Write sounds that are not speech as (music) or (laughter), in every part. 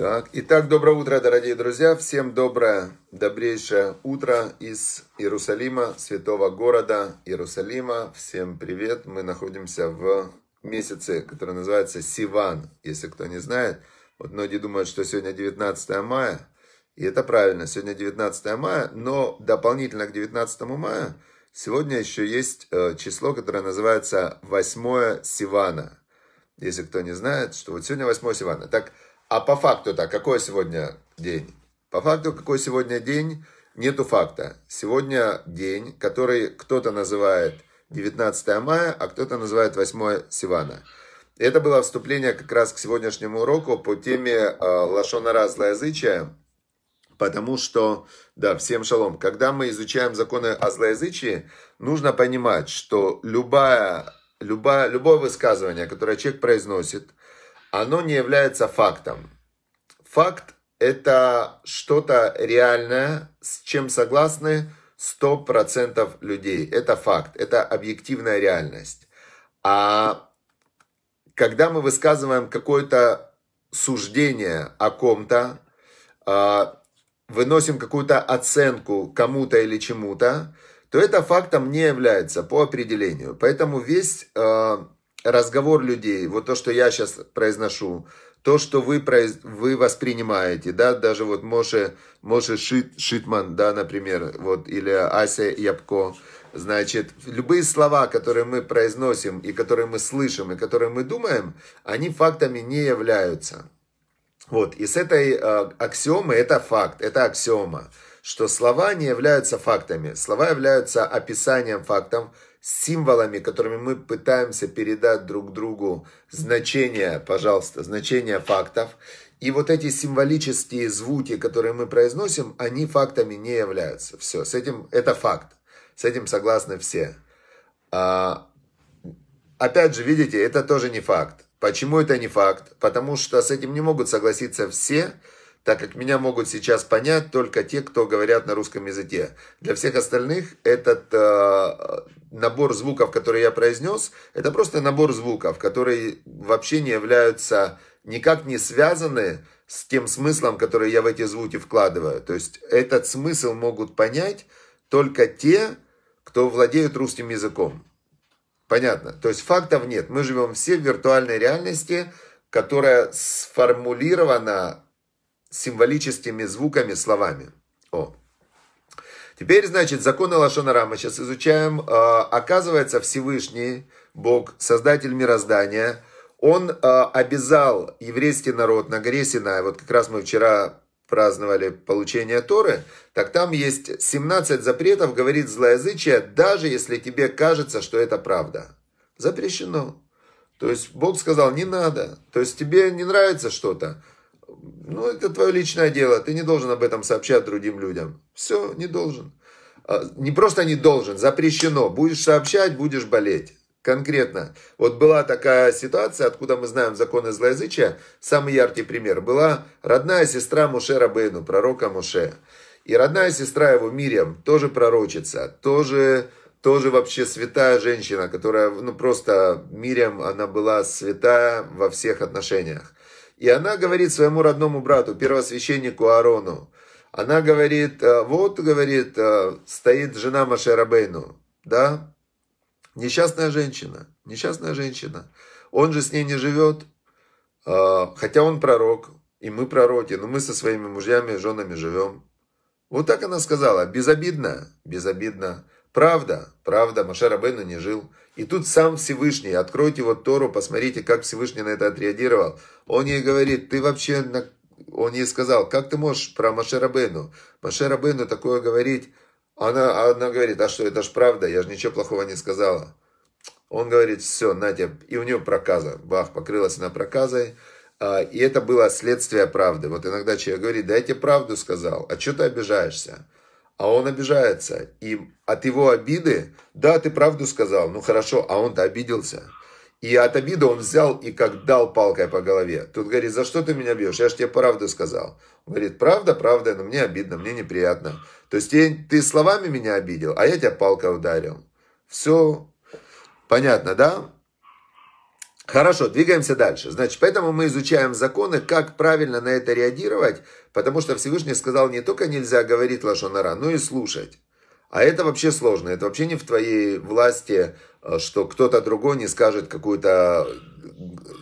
Так, итак, доброе утро, дорогие друзья. Всем доброе, добрейшее утро из Иерусалима, святого города Иерусалима. Всем привет. Мы находимся в месяце, который называется Сиван, если кто не знает. Вот многие думают, что сегодня 19 мая. И это правильно, сегодня 19 мая, но дополнительно к 19 мая сегодня еще есть э, число, которое называется 8 Сивана. Если кто не знает, что вот сегодня 8 Сивана. Так, а по факту так, какой сегодня день? По факту какой сегодня день? Нету факта. Сегодня день, который кто-то называет 19 мая, а кто-то называет 8 Сивана. Это было вступление как раз к сегодняшнему уроку по теме э, лошонара злоязычия, потому что, да, всем шалом, когда мы изучаем законы о злоязычии, нужно понимать, что любая, любая, любое высказывание, которое человек произносит – оно не является фактом. Факт – это что-то реальное, с чем согласны 100% людей. Это факт, это объективная реальность. А когда мы высказываем какое-то суждение о ком-то, а, выносим какую-то оценку кому-то или чему-то, то это фактом не является по определению. Поэтому весь а, разговор людей, вот то, что я сейчас произношу, то, что вы, произ... вы воспринимаете, да, даже вот Моше, Моше Шит, Шитман, да, например, вот, или Ася Ябко, значит, любые слова, которые мы произносим, и которые мы слышим, и которые мы думаем, они фактами не являются. Вот, и с этой э, аксиомы, это факт, это аксиома, что слова не являются фактами, слова являются описанием фактов, символами, которыми мы пытаемся передать друг другу значение, пожалуйста, значение фактов. И вот эти символические звуки, которые мы произносим, они фактами не являются. Все, с этим это факт. С этим согласны все. А, опять же, видите, это тоже не факт. Почему это не факт? Потому что с этим не могут согласиться все, так как меня могут сейчас понять только те, кто говорят на русском языке. Для всех остальных этот э, набор звуков, который я произнес, это просто набор звуков, которые вообще не являются никак не связаны с тем смыслом, который я в эти звуки вкладываю. То есть этот смысл могут понять только те, кто владеет русским языком. Понятно? То есть фактов нет. Мы живем все в виртуальной реальности, которая сформулирована символическими звуками, словами. О. Теперь, значит, законы Лашонара мы сейчас изучаем. Э, оказывается, Всевышний, Бог, Создатель мироздания, Он э, обязал еврейский народ на горе Синай, вот как раз мы вчера праздновали получение Торы, так там есть 17 запретов, говорит злоязычие, даже если тебе кажется, что это правда. Запрещено. То есть Бог сказал, не надо. То есть тебе не нравится что-то ну, это твое личное дело, ты не должен об этом сообщать другим людям. Все, не должен. А, не просто не должен, запрещено. Будешь сообщать, будешь болеть. Конкретно. Вот была такая ситуация, откуда мы знаем законы злоязычия. Самый яркий пример. Была родная сестра Муше Рабейну, пророка Муше. И родная сестра его Мириам, тоже пророчица, тоже, тоже вообще святая женщина, которая, ну просто Мириам, она была святая во всех отношениях. И она говорит своему родному брату, первосвященнику Аарону, она говорит, «Э, вот, говорит, э, стоит жена Машерабейну, да, несчастная женщина, несчастная женщина. Он же с ней не живет, э, хотя он пророк, и мы пророки, но мы со своими мужьями и женами живем. Вот так она сказала, безобидно, безобидно. Правда, правда, Машерабейну не жил. И тут сам Всевышний, откройте вот Тору, посмотрите, как Всевышний на это отреагировал. Он ей говорит, ты вообще, на... он ей сказал, как ты можешь про Машерабену? Машерабену такое говорить, она, она говорит, а что, это ж правда, я же ничего плохого не сказала. Он говорит, все, Надя, И у нее проказа. Бах, покрылась она проказой. А, и это было следствие правды. Вот иногда человек говорит, да я тебе правду сказал, а что ты обижаешься? а он обижается. И от его обиды, да, ты правду сказал, ну хорошо, а он-то обиделся. И от обиды он взял и как дал палкой по голове. Тут говорит, за что ты меня бьешь? Я же тебе правду сказал. Он говорит, правда, правда, но мне обидно, мне неприятно. То есть ты, ты словами меня обидел, а я тебя палкой ударил. Все понятно, да? Хорошо, двигаемся дальше. Значит, поэтому мы изучаем законы, как правильно на это реагировать, потому что Всевышний сказал не только нельзя говорить лошонара, но и слушать. А это вообще сложно, это вообще не в твоей власти, э, что кто-то другой не скажет какое-то э,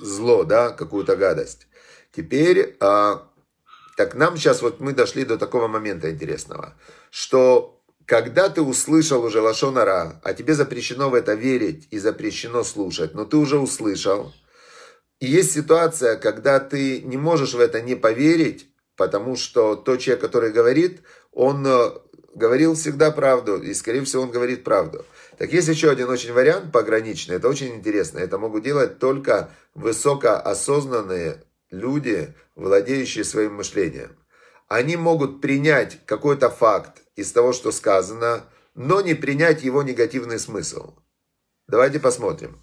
зло, да, какую-то гадость. Теперь, а, так нам сейчас вот мы дошли до такого момента интересного, что когда ты услышал уже лошонара, а тебе запрещено в это верить и запрещено слушать, но ты уже услышал. И есть ситуация, когда ты не можешь в это не поверить, потому что тот человек, который говорит, он э, говорил всегда правду, и, скорее всего, он говорит правду. Так есть еще один очень вариант пограничный, это очень интересно. Это могут делать только высокоосознанные люди, владеющие своим мышлением они могут принять какой-то факт из того, что сказано, но не принять его негативный смысл. Давайте посмотрим.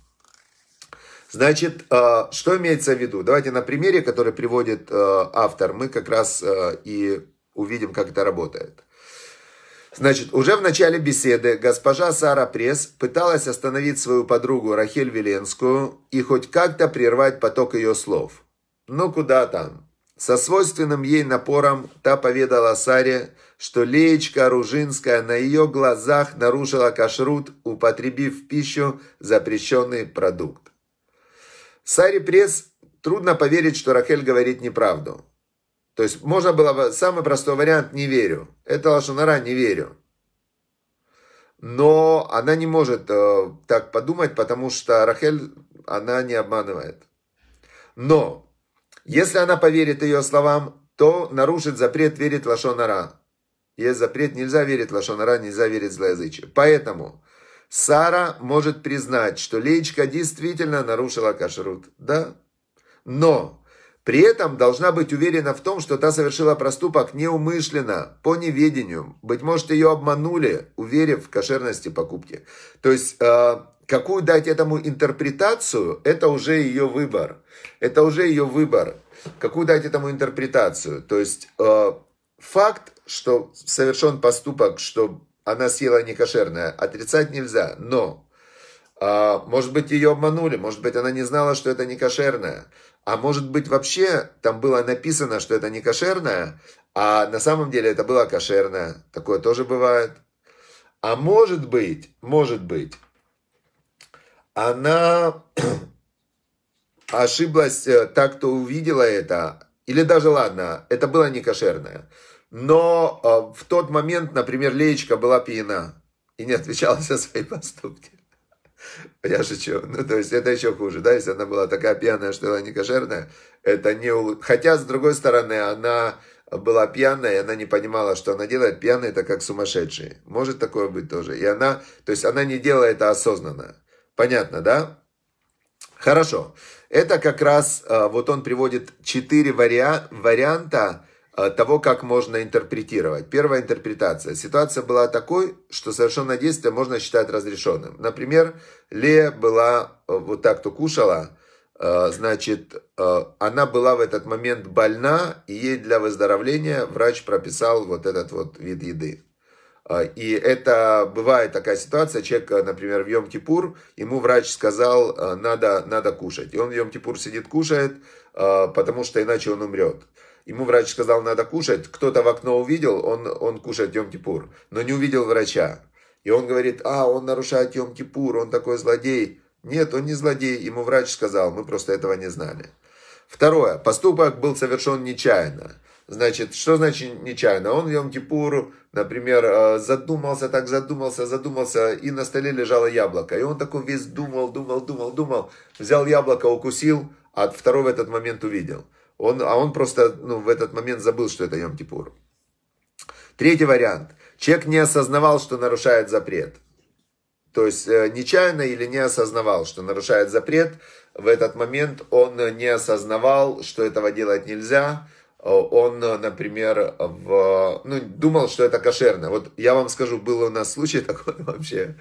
Значит, а, что имеется в виду? Давайте на примере, который приводит а, автор, мы как раз а, и увидим, как это работает. Значит, уже в начале беседы госпожа Сара Пресс пыталась остановить свою подругу Рахель Веленскую и хоть как-то прервать поток ее слов. Ну куда там? Со свойственным ей напором та поведала Саре, что Леечка Оружинская на ее глазах нарушила кашрут, употребив в пищу запрещенный продукт. Саре Пресс трудно поверить, что Рахель говорит неправду. То есть можно было, самый простой вариант «не верю». Это лошонара «не верю». Но она не может э, так подумать, потому что Рахель, она не обманывает. Но если она поверит ее словам, то нарушит запрет верить Лашонара. Есть запрет, нельзя верить Лашонара, нельзя верить злоязычию. Поэтому Сара может признать, что Леечка действительно нарушила кашрут. Да, но при этом должна быть уверена в том, что та совершила проступок неумышленно, по неведению. Быть может, ее обманули, уверив в кошерности покупки. То есть э, Какую дать этому интерпретацию, это уже ее выбор. Это уже ее выбор. Какую дать этому интерпретацию? То есть э, факт, что совершен поступок, что она съела некошерное, отрицать нельзя. Но, э, может быть, ее обманули, может быть, она не знала, что это некошерное. А может быть, вообще там было написано, что это некошерное, а на самом деле это было кошерное. Такое тоже бывает. А может быть, может быть, она (clears throat) ошиблась, э, так кто увидела это, или даже ладно, это было не кошерное. Но э, в тот момент, например, Леечка была пьяна и не отвечала за свои поступки. (laughs) Я шучу. Ну, то есть это еще хуже, да, если она была такая пьяная, что она не кошерная, это не... Улы... Хотя, с другой стороны, она была пьяная, и она не понимала, что она делает. пьяная, это как сумасшедшие. Может такое быть тоже. И она, то есть она не делала это осознанно. Понятно, да? Хорошо. Это как раз, э, вот он приводит четыре вариа- варианта э, того, как можно интерпретировать. Первая интерпретация. Ситуация была такой, что совершенное действие можно считать разрешенным. Например, Лея была э, вот так-то кушала, значит, она была в этот момент больна, и ей для выздоровления врач прописал вот этот вот вид еды. А, и это бывает такая ситуация, человек, э, например, в Йом-Кипур, ему врач сказал, э, надо, надо кушать. И он в Йом-Кипур сидит, кушает, э, потому что иначе он умрет. Ему врач сказал, надо кушать, кто-то в окно увидел, он, он кушает Йом-Кипур, но не увидел врача. И он говорит, а, он нарушает Йом-Кипур, он такой злодей. Нет, он не злодей, ему врач сказал, мы просто этого не знали. Второе, поступок был совершен нечаянно. Значит, что значит нечаянно? Он в йом например, э, задумался, так задумался, задумался, и на столе лежало яблоко. И он такой весь думал, думал, думал, думал, взял яблоко, укусил, а второй в этот момент увидел. Он, а он просто ну, в этот момент забыл, что это Йом-Кипур. Третий вариант. Человек не осознавал, что нарушает запрет. То есть э, нечаянно или не осознавал, что нарушает запрет. В этот момент он не осознавал, что этого делать нельзя. Э, он, э, например, в, э, ну, думал, что это кошерно. Вот я вам скажу, был у нас случай (laughs) такой вообще.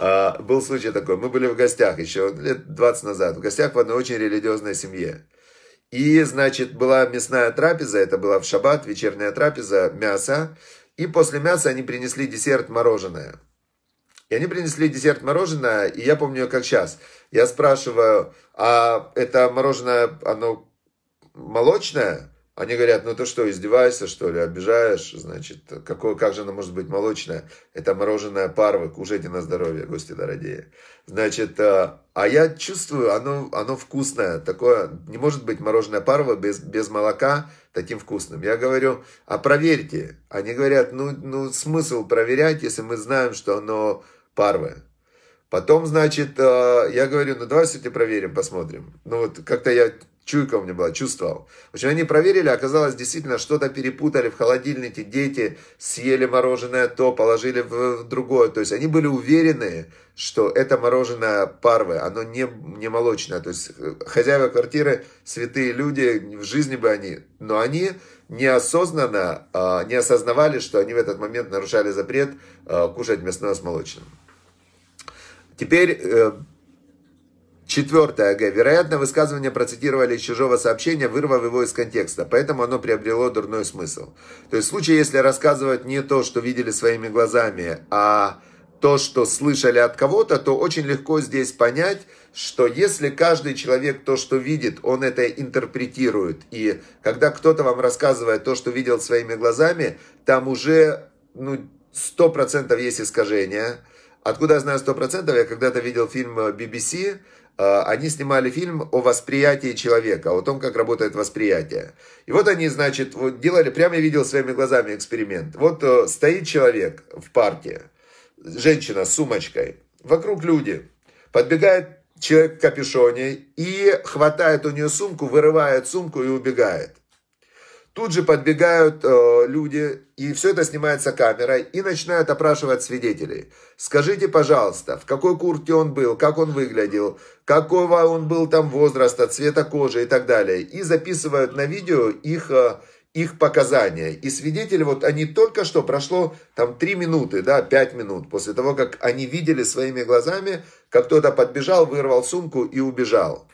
Был случай такой. Мы были в гостях еще лет 20 назад. В гостях в одной очень религиозной семье. И, значит, была мясная трапеза. Это была в шаббат, вечерняя трапеза, мясо. И после мяса они принесли десерт мороженое. И они принесли десерт мороженое, и я помню, как сейчас. Я спрашиваю, а это мороженое, оно молочное? Они говорят, ну ты что, издеваешься, что ли, обижаешь? Значит, какое, как же оно может быть молочное? Это мороженое парвы, кушайте на здоровье, гости дорогие. Значит, э, а, я чувствую, оно, оно вкусное. Такое, не может быть мороженое парвы без, без молока таким вкусным. Я говорю, а проверьте. Они говорят, ну, ну смысл проверять, если мы знаем, что оно парвы. Потом, значит, э, я говорю, ну давай все-таки проверим, посмотрим. Ну вот как-то я Чуйка у меня была, чувствовал. В общем, они проверили, оказалось, действительно, что-то перепутали в холодильнике. Дети съели мороженое то, положили в, другое. То есть они были уверены, что это мороженое парвы, оно не, не молочное. То есть э, хозяева квартиры, святые люди, в жизни бы они... Но они неосознанно, а, не осознавали, что они в этот момент нарушали запрет а, кушать мясное с молочным. Теперь э, Четвертое г. Вероятно, высказывание процитировали из чужого сообщения, вырвав его из контекста, поэтому оно приобрело дурной смысл. То есть в случае, если рассказывать не то, что видели своими глазами, а то, что слышали от кого-то, то очень легко здесь понять, что если каждый человек то, что видит, он это интерпретирует. И когда кто-то вам рассказывает то, что видел своими глазами, там уже ну, 100% есть искажения. Откуда я знаю 100%? Я когда-то видел фильм BBC, э, Э, они снимали фильм о восприятии человека, о том, как работает восприятие. И вот они, значит, вот делали, прямо я видел своими глазами эксперимент. Вот э, стоит человек в парке, женщина с сумочкой, вокруг люди. Подбегает человек в капюшоне и хватает у нее сумку, вырывает сумку и убегает. Тут же подбегают э, люди, и все это снимается камерой, и начинают опрашивать свидетелей. Скажите, пожалуйста, в какой куртке он был, как он выглядел, какого он был там возраста, цвета кожи и так далее. И записывают на видео их, э, их показания. И свидетели, вот они только что, прошло там 3 минуты, да, 5 минут, после того, как они видели своими глазами, как кто-то подбежал, вырвал сумку и убежал.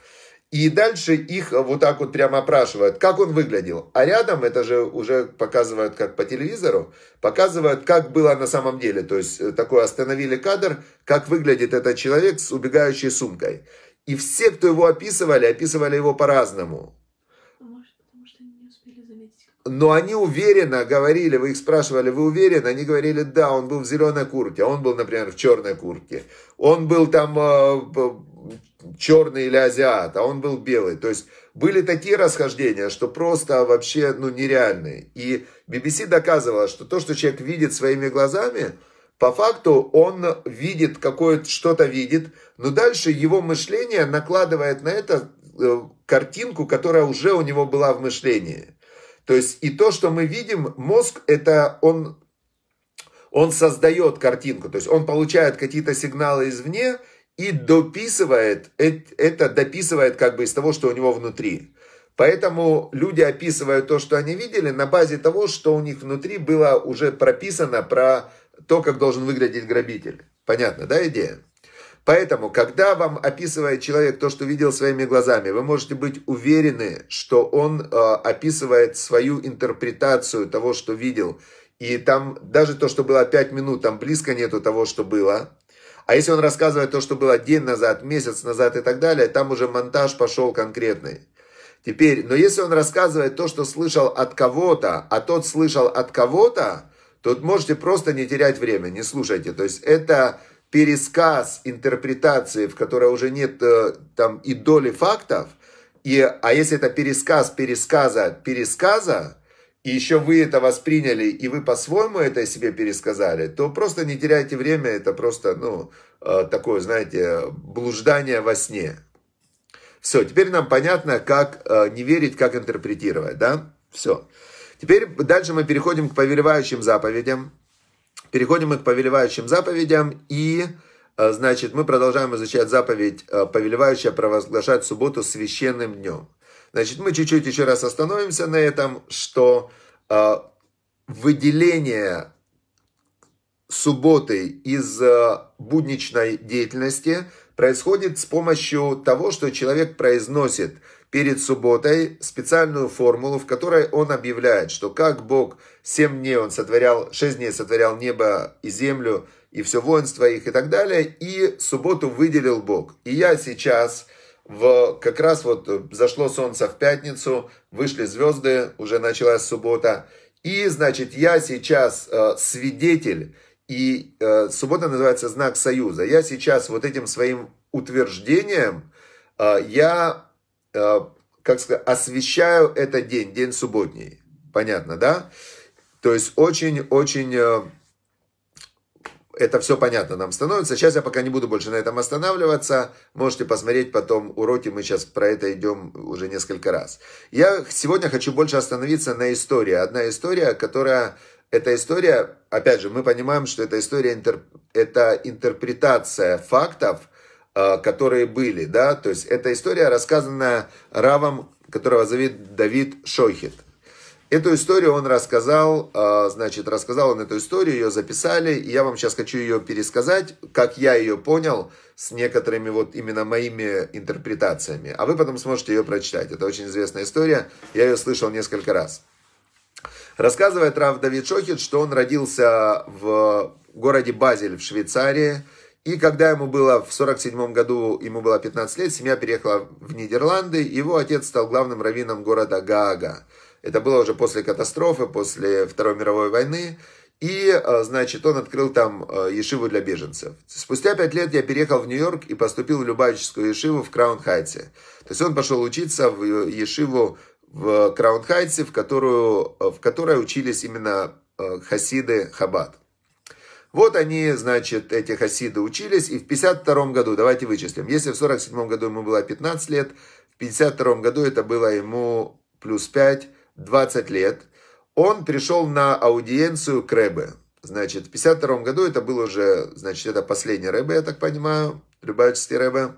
И дальше их э, вот так вот прямо опрашивают, как он выглядел. А рядом, это же уже показывают как по телевизору, показывают, как было на самом деле. То есть э, такой остановили кадр, как выглядит этот человек с убегающей сумкой. И все, кто его описывали, описывали его по-разному. А Но они уверенно говорили, вы их спрашивали, вы уверены? Они говорили, да, он был в зеленой куртке, он был, например, в черной куртке. Он был там э, черный или азиат, а он был белый. То есть были такие расхождения, что просто вообще ну, нереальные. И BBC доказывала, что то, что человек видит своими глазами, по факту он видит какое-то, что-то видит, но дальше его мышление накладывает на это э, картинку, которая уже у него была в мышлении. То есть и то, что мы видим, мозг, это он, он создает картинку, то есть он получает какие-то сигналы извне, и дописывает, это дописывает как бы из того, что у него внутри. Поэтому люди описывают то, что они видели, на базе того, что у них внутри было уже прописано про то, как должен выглядеть грабитель. Понятно, да, идея? Поэтому, когда вам описывает человек то, что видел своими глазами, вы можете быть уверены, что он э, описывает свою интерпретацию того, что видел. И там даже то, что было 5 минут, там близко нету того, что было. А если он рассказывает то, что было день назад, месяц назад и так далее, там уже монтаж пошел конкретный. Теперь, но если он рассказывает то, что слышал от кого-то, а тот слышал от кого-то, то можете просто не терять время, не слушайте. То есть это пересказ интерпретации, в которой уже нет э, там и доли фактов. И, а если это пересказ пересказа пересказа, и еще вы это восприняли, и вы по-своему это себе пересказали, то просто не теряйте время, это просто, ну, э, такое, знаете, блуждание во сне. Все, теперь нам понятно, как э, не верить, как интерпретировать, да? Все. Теперь дальше мы переходим к повелевающим заповедям. Переходим мы к повелевающим заповедям, и, э, значит, мы продолжаем изучать заповедь, повелевающая провозглашать субботу священным днем. Значит, мы чуть-чуть еще раз остановимся на этом, что э, выделение субботы из э, будничной деятельности происходит с помощью того, что человек произносит перед субботой специальную формулу, в которой он объявляет, что как Бог семь дней он сотворял, шесть дней сотворял небо и землю, и все воинство их и так далее, и субботу выделил Бог. И я сейчас в, как раз вот э, зашло солнце в пятницу, вышли звезды, уже началась суббота. И, значит, я сейчас э, свидетель, и э, суббота называется знак союза. Я сейчас вот этим своим утверждением, э, я, э, как сказать, освещаю этот день, день субботний. Понятно, да? То есть очень-очень это все понятно нам становится. Сейчас я пока не буду больше на этом останавливаться. Можете посмотреть потом уроки, мы сейчас про это идем уже несколько раз. Я сегодня хочу больше остановиться на истории. Одна история, которая... Эта история, опять же, мы понимаем, что эта история, это интерпретация фактов, э, которые были, да, то есть эта история рассказана Равом, которого зовут Давид Шохит. Эту историю он рассказал, а, значит, рассказал он эту историю, ее записали, и я вам сейчас хочу ее пересказать, как я ее понял, с некоторыми вот именно моими интерпретациями. А вы потом сможете ее прочитать. Это очень известная история, я ее слышал несколько раз. Рассказывает Рав Давид Шохит, что он родился в городе Базель в Швейцарии, и когда ему было в 47 году, ему было 15 лет, семья переехала в Нидерланды, его отец стал главным раввином города Гаага. Это было уже после катастрофы, после Второй мировой войны. И, а, значит, он открыл там а, ешиву для беженцев. Спустя пять лет я переехал в Нью-Йорк и поступил в Любавическую ешиву в краун Хайте. То есть он пошел учиться в э, ешиву в краун Хайте, в, которую, а, в которой учились именно хасиды Хабад. Вот они, значит, эти хасиды учились, и в 52 году, давайте вычислим, если в 47 году ему было 15 лет, в 52 году это было ему плюс 5, 20 лет, он пришел на аудиенцию к Рэбе. Значит, в 52 году это был уже, значит, это последний Рэбе, я так понимаю, Любавичский Рэбе.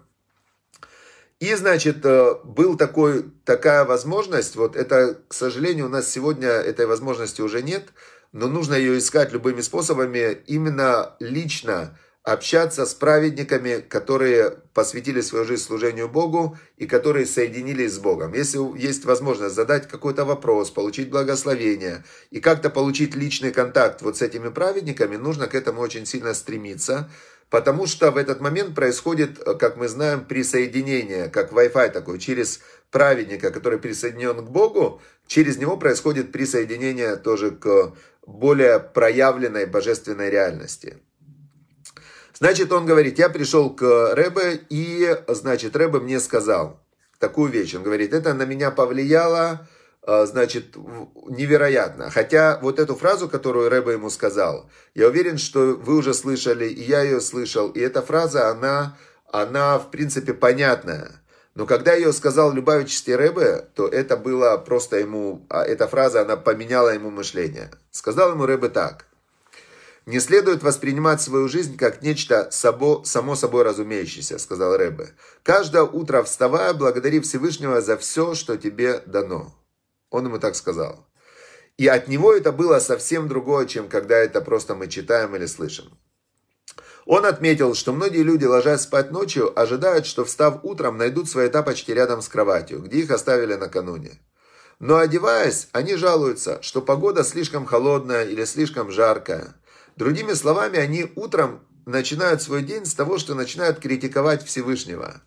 И, значит, э, был такой, такая возможность, вот это, к сожалению, у нас сегодня этой возможности уже нет, но нужно ее искать любыми способами, именно лично общаться с праведниками, которые посвятили свою жизнь служению Богу и которые соединились с Богом. Если есть возможность задать какой-то вопрос, получить благословение и как-то получить личный контакт вот с этими праведниками, нужно к этому очень сильно стремиться, потому что в этот момент происходит, как мы знаем, присоединение, как Wi-Fi такой, через праведника, который присоединен к Богу, через него происходит присоединение тоже к более проявленной божественной реальности. Значит, он говорит, я пришел к Рэбе, и, значит, Рэбе мне сказал такую вещь. Он говорит, это на меня повлияло, э, значит, невероятно. Хотя вот эту фразу, которую Рэбе ему сказал, я уверен, что вы уже слышали, и я ее слышал. И эта фраза, она, она в принципе, понятная. Но когда ее сказал Любавичский Рэбе, то это было просто ему, а эта фраза, она поменяла ему мышление. Сказал ему Рэбе так – не следует воспринимать свою жизнь как нечто собо, само собой разумеющееся, сказал Рэбе. Каждое утро вставая, благодари Всевышнего за все, что тебе дано. Он ему так сказал. И от него это было совсем другое, чем когда это просто мы читаем или слышим. Он отметил, что многие люди, ложась спать ночью, ожидают, что встав утром, найдут свои тапочки рядом с кроватью, где их оставили накануне. Но одеваясь, они жалуются, что погода слишком холодная или слишком жаркая – Другими словами, они утром начинают свой день с того, что начинают критиковать Всевышнего.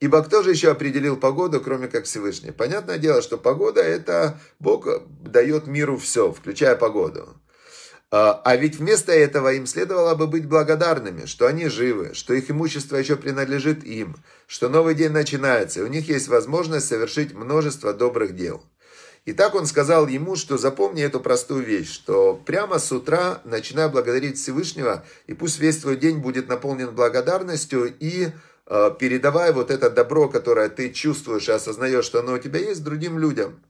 Ибо кто же еще определил погоду, кроме как Всевышний? Понятное дело, что погода – это Бог дает миру все, включая погоду. А, а ведь вместо этого им следовало бы быть благодарными, что они живы, что их имущество еще принадлежит им, что новый день начинается, и у них есть возможность совершить множество добрых дел. И так он сказал ему, что запомни эту простую вещь, что прямо с утра начинай благодарить Всевышнего, и пусть весь твой день будет наполнен благодарностью, и э, передавай вот это добро, которое ты чувствуешь и осознаешь, что оно у тебя есть, другим людям.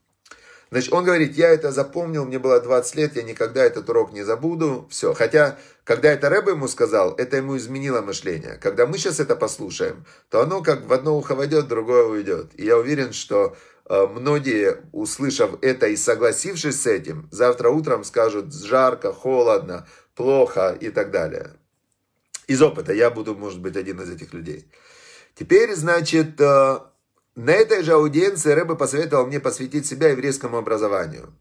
Значит, он говорит, я это запомнил, мне было 20 лет, я никогда этот урок не забуду, все. Хотя, когда это Рэбе ему сказал, это ему изменило мышление. Когда мы сейчас это послушаем, то оно как в одно ухо войдет, другое уйдет. И я уверен, что Э, многие, услышав это и согласившись с этим, завтра утром скажут «жарко», «холодно», «плохо» и так далее. Из опыта я буду, может быть, один из этих людей. Теперь, значит, э, на этой же аудиенции Рэбе посоветовал мне посвятить себя еврейскому образованию.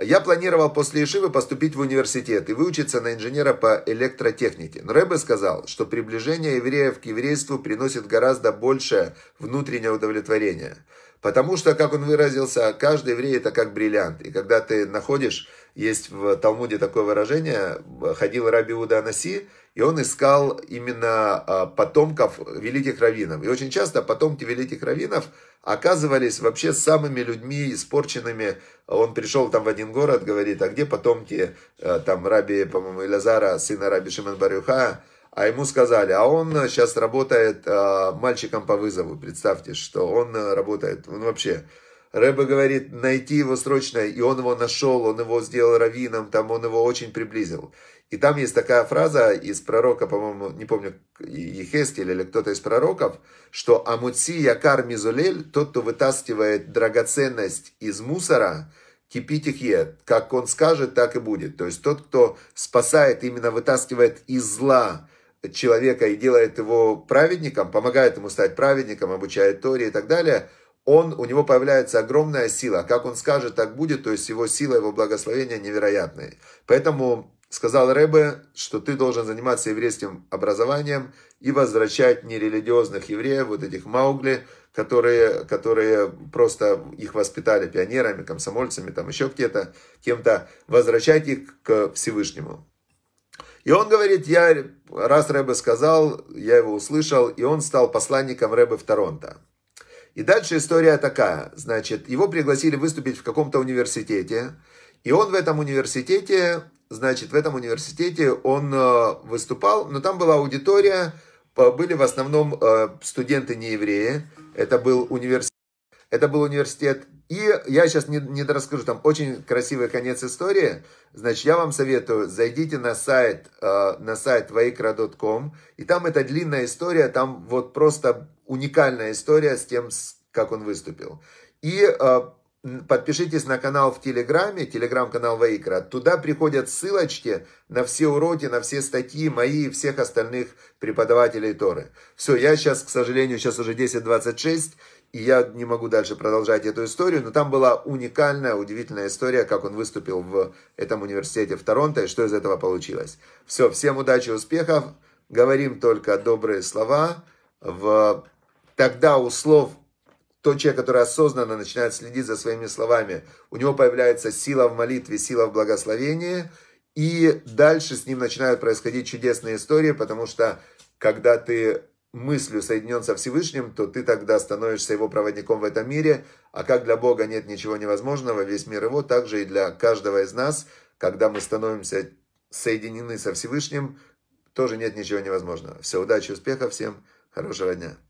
Я планировал после Ишивы поступить в университет и выучиться на инженера по электротехнике. Но Рэбе сказал, что приближение евреев к еврейству приносит гораздо большее внутреннее удовлетворение – Потому что, как он выразился, каждый еврей это как бриллиант. И когда ты находишь, есть в Талмуде такое выражение, ходил Раби Уда Анаси, и он искал именно а, потомков великих раввинов. И очень часто потомки великих раввинов оказывались вообще самыми людьми испорченными. Он пришел там в один город, говорит, а где потомки э, там Раби, по-моему, Илазара, сына Раби Шимон Барюха, а ему сказали, а он сейчас э, работает э, мальчиком по вызову. Представьте, что он э, работает, он вообще... Рэбе говорит, найти его срочно, и он его нашел, он его сделал раввином, там он его очень приблизил. И там есть такая фраза из пророка, по-моему, не помню, Ехескель или кто-то из пророков, что «Амуци якар мизулель» – тот, кто вытаскивает драгоценность из мусора, кипит их ед. Как он скажет, так и будет. То есть тот, кто спасает, именно вытаскивает из зла человека и делает его праведником, помогает ему стать праведником, обучает Торе и так далее, он, у него появляется огромная сила. Как он скажет, так будет, то есть его сила, его благословение невероятные. Поэтому сказал Рэбе, что ты должен заниматься еврейским образованием и возвращать нерелигиозных евреев, вот этих маугли, которые, которые просто их воспитали пионерами, комсомольцами, там еще где-то, кем-то, возвращать их к Всевышнему. И он говорит, я, раз Рэбе сказал, я его услышал, и он стал посланником Рэбе в Торонто. И дальше история такая. Значит, его пригласили выступить в каком-то университете, и он в этом университете, значит, в этом университете он э, выступал, но там была аудитория, э, были в основном э, студенты не евреи. Это был университет, это был университет и я сейчас не, не расскажу, там очень красивый конец истории. Значит, я вам советую, зайдите на сайт, э, на сайт vaikra.com, и там эта длинная история, там вот просто уникальная история с тем, как он выступил. И э, подпишитесь на канал в Телеграме, телеграм-канал Ваикра. Туда приходят ссылочки на все уроки, на все статьи мои и всех остальных преподавателей Торы. Все, я сейчас, к сожалению, сейчас уже 10.26, и я не могу дальше продолжать эту историю, но там была уникальная, удивительная история, как он выступил в этом университете в Торонто и что из этого получилось. Все, всем удачи, успехов. Говорим только добрые слова. В... Тогда у слов тот человек, который осознанно начинает следить за своими словами, у него появляется сила в молитве, сила в благословении, и дальше с ним начинают происходить чудесные истории, потому что когда ты мыслью соединен со Всевышним, то ты тогда становишься его проводником в этом мире, а как для Бога нет ничего невозможного, весь мир его, так же и для каждого из нас, когда мы становимся соединены со Всевышним, тоже нет ничего невозможного. Все, удачи, успехов всем, хорошего дня.